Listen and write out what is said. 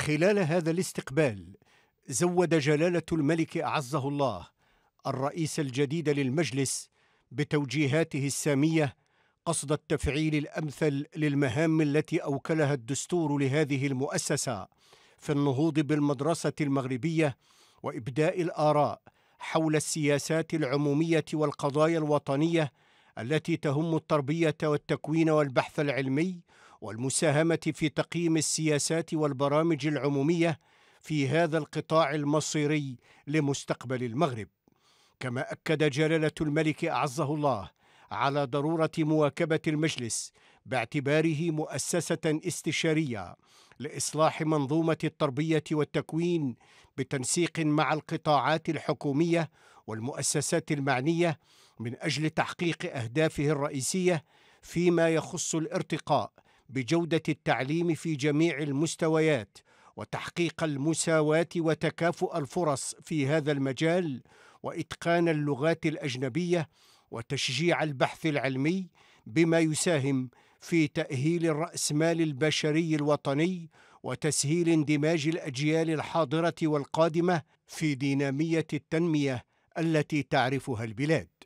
خلال هذا الاستقبال زود جلاله الملك اعزه الله الرئيس الجديد للمجلس بتوجيهاته الساميه قصد التفعيل الامثل للمهام التي اوكلها الدستور لهذه المؤسسه في النهوض بالمدرسه المغربيه وابداء الاراء حول السياسات العموميه والقضايا الوطنيه التي تهم التربيه والتكوين والبحث العلمي والمساهمه في تقييم السياسات والبرامج العموميه في هذا القطاع المصيري لمستقبل المغرب كما اكد جلاله الملك اعزه الله على ضروره مواكبه المجلس باعتباره مؤسسه استشاريه لاصلاح منظومه التربيه والتكوين بتنسيق مع القطاعات الحكوميه والمؤسسات المعنيه من اجل تحقيق اهدافه الرئيسيه فيما يخص الارتقاء بجوده التعليم في جميع المستويات وتحقيق المساواه وتكافؤ الفرص في هذا المجال واتقان اللغات الاجنبيه وتشجيع البحث العلمي بما يساهم في تاهيل الراسمال البشري الوطني وتسهيل اندماج الاجيال الحاضره والقادمه في ديناميه التنميه التي تعرفها البلاد